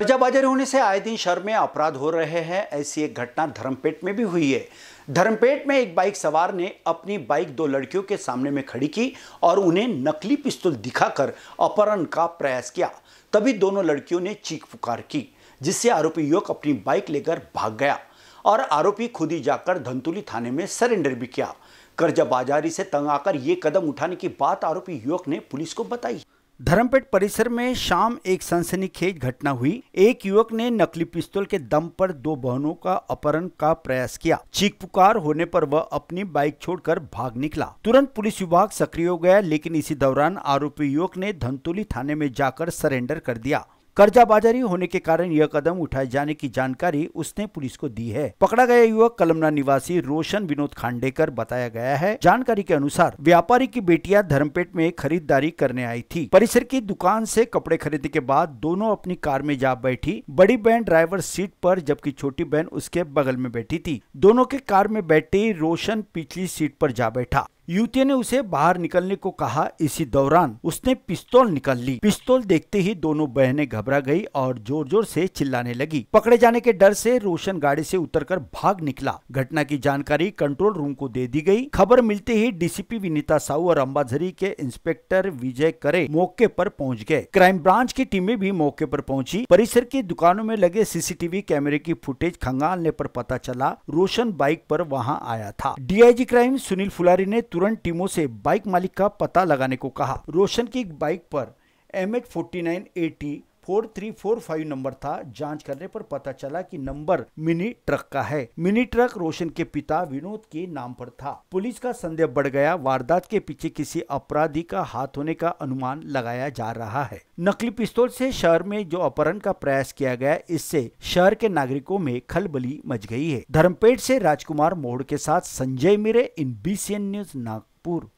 बाजारी होने से आए दिन शहर में अपराध हो रहे हैं ऐसी एक घटना धर्मपेट में भी हुई है धर्मपेट में एक बाइक सवार ने अपनी बाइक दो लड़कियों के सामने में खड़ी की और उन्हें नकली पिस्तौल दिखाकर अपहरण का प्रयास किया तभी दोनों लड़कियों ने चीख पुकार की जिससे आरोपी युवक अपनी बाइक लेकर भाग गया और आरोपी खुद ही जाकर धंतुली थाने में सरेंडर भी किया कर्जा बाजारी से तंग आकर ये कदम उठाने की बात आरोपी युवक ने पुलिस को बताई धर्मपेट परिसर में शाम एक सनसनीखेज घटना हुई एक युवक ने नकली पिस्तौल के दम पर दो बहनों का अपहरण का प्रयास किया चीख पुकार होने पर वह अपनी बाइक छोड़कर भाग निकला तुरंत पुलिस विभाग सक्रिय हो गया लेकिन इसी दौरान आरोपी युवक ने धनतुली थाने में जाकर सरेंडर कर दिया कर्जाबाजारी होने के कारण यह कदम उठाए जाने की जानकारी उसने पुलिस को दी है पकड़ा गया युवक कलमना निवासी रोशन विनोद खांडेकर बताया गया है जानकारी के अनुसार व्यापारी की बेटिया धर्मपेट में खरीदारी करने आई थी परिसर की दुकान से कपड़े खरीदने के बाद दोनों अपनी कार में जा बैठी बड़ी बहन ड्राइवर सीट पर जबकि छोटी बहन उसके बगल में बैठी थी दोनों के कार में बैठी रोशन पिछली सीट पर जा बैठा युवती ने उसे बाहर निकलने को कहा इसी दौरान उसने पिस्तौल निकल ली पिस्तौल देखते ही दोनों बहनें घबरा गई और जोर जोर से चिल्लाने लगी पकड़े जाने के डर से रोशन गाड़ी से उतरकर भाग निकला घटना की जानकारी कंट्रोल रूम को दे दी गई खबर मिलते ही डीसीपी विनीता साहू और अम्बाझरी के इंस्पेक्टर विजय करे मौके पर पहुंच गए क्राइम ब्रांच की टीमें भी मौके पर पहुंची परिसर की दुकानों में लगे सीसीटीवी कैमरे की फुटेज खंगालने पर पता चला रोशन बाइक पर वहाँ आया था डीआईजी क्राइम सुनील फुलारी ने तुरंत टीमों से बाइक मालिक का पता लगाने को कहा रोशन की बाइक पर M H forty nine four three four five number था जांच करने पर पता चला कि नंबर मिनी ट्रक का है मिनी ट्रक रोशन के पिता विनोद के नाम पर था पुलिस का संदेह बढ़ गया वारदात के पीछे किसी अपराधी का हाथ होने का अनुमान लगाया जा रहा है नकली पिस्तौल से शहर में जो अपहरण का प्रयास किया गया इससे शहर के नागरिकों में खलबली मच गई है धर्मपेट से राजकुमार मोहड़ के साथ संजय मिरे इन बी न्यूज नागपुर